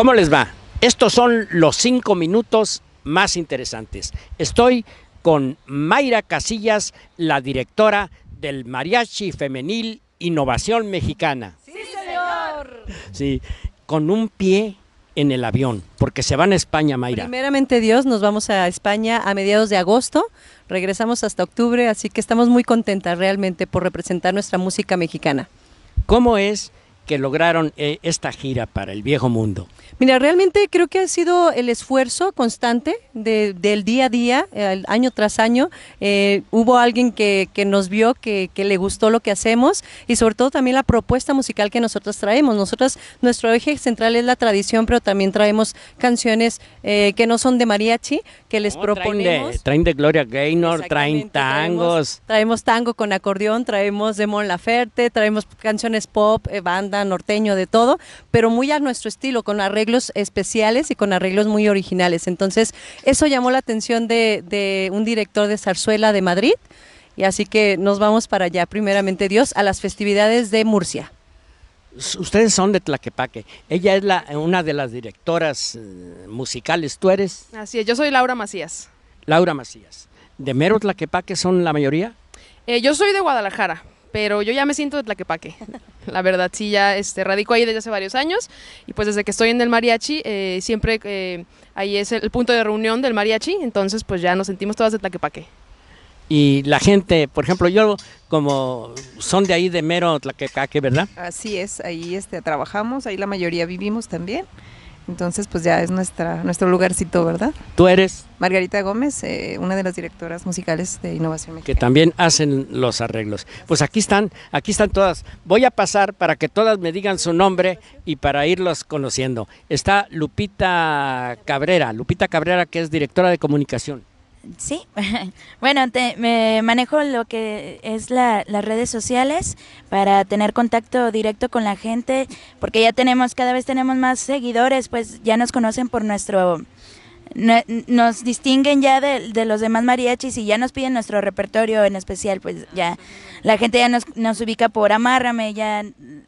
¿Cómo les va? Estos son los cinco minutos más interesantes. Estoy con Mayra Casillas, la directora del Mariachi Femenil Innovación Mexicana. Sí, señor. Sí, con un pie en el avión, porque se van a España, Mayra. Primeramente Dios, nos vamos a España a mediados de agosto, regresamos hasta octubre, así que estamos muy contentas realmente por representar nuestra música mexicana. ¿Cómo es lograron eh, esta gira para el viejo mundo? Mira, realmente creo que ha sido el esfuerzo constante del día a día, año tras año. Eh, hubo alguien que, nos vio, que, le gustó lo que hacemos y sobre todo también la propuesta musical que nosotros traemos. Nosotros, nuestro eje central es la tradición, pero también traemos canciones eh, que no son de mariachi, que les oh, proponemos. Traen de, Gloria Gaynor, traen tangos. Traemos, tango con acordeón, traemos de Mon Laferte, traemos canciones pop, banda norteño, de todo, pero muy a nuestro estilo, con arreglos especiales y con arreglos muy originales. Entonces, eso llamó la atención de, un director de zarzuela de Madrid. Y así que nos vamos para allá, primeramente Dios, a las festividades de Murcia. Ustedes son de Tlaquepaque. Ella es la, una de las directoras eh, musicales. ¿Tú eres? Así es, yo soy Laura Macías. Laura Macías. ¿De mero Tlaquepaque son la mayoría? Eh, yo soy de Guadalajara, pero yo ya me siento de Tlaquepaque. La verdad, sí, ya este, radico ahí desde hace varios años y pues desde que estoy en el mariachi, eh, siempre eh, ahí es el, punto de reunión del mariachi, entonces pues ya nos sentimos todas de Tlaquepaque. Y la gente, por ejemplo, yo como son de ahí de mero Tlaquepaque, ¿verdad? Así es, ahí este, trabajamos, ahí la mayoría vivimos también entonces, pues ya es nuestra, nuestro lugarcito, ¿verdad? Tú eres. Margarita Gómez, eh, una de las directoras musicales de Innovación Mexicana. Que también hacen los arreglos. Pues aquí están, aquí están todas. Voy a pasar para que todas me digan su nombre y para irlos conociendo. Está Lupita Cabrera, Lupita Cabrera que es directora de comunicación. Sí, bueno, me manejo lo que es la, las redes sociales para tener contacto directo con la gente, porque ya tenemos, cada vez tenemos más seguidores, pues ya nos conocen por nuestro nos distinguen ya de, de, los demás mariachis y ya nos piden nuestro repertorio en especial, pues ya la gente ya nos, nos ubica por amárrame, ya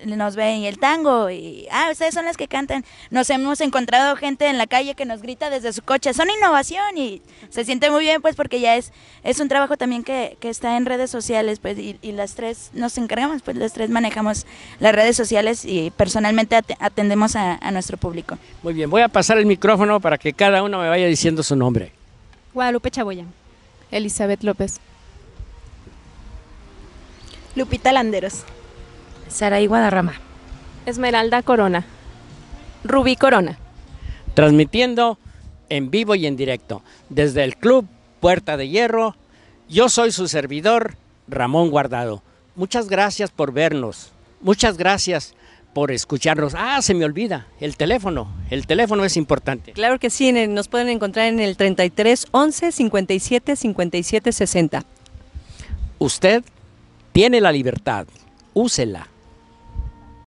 nos ven y el tango y, ah, ustedes son las que cantan. Nos hemos encontrado gente en la calle que nos grita desde su coche, son innovación y se siente muy bien, pues porque ya es, es un trabajo también que, que está en redes sociales, pues y, las tres nos encargamos, pues las tres manejamos las redes sociales y personalmente atendemos a, a nuestro público. Muy bien, voy a pasar el micrófono para que cada uno me vaya diciendo su nombre. Guadalupe Chaboya. Elizabeth López. Lupita Landeros. Saraí Guadarrama. Esmeralda Corona. Rubí Corona. Transmitiendo en vivo y en directo desde el Club Puerta de Hierro. Yo soy su servidor, Ramón Guardado. Muchas gracias por vernos. Muchas gracias por escucharnos. Ah, se me olvida, el teléfono, el teléfono es importante. Claro que sí, nos pueden encontrar en el 33 11 57 57 60. Usted tiene la libertad, úsela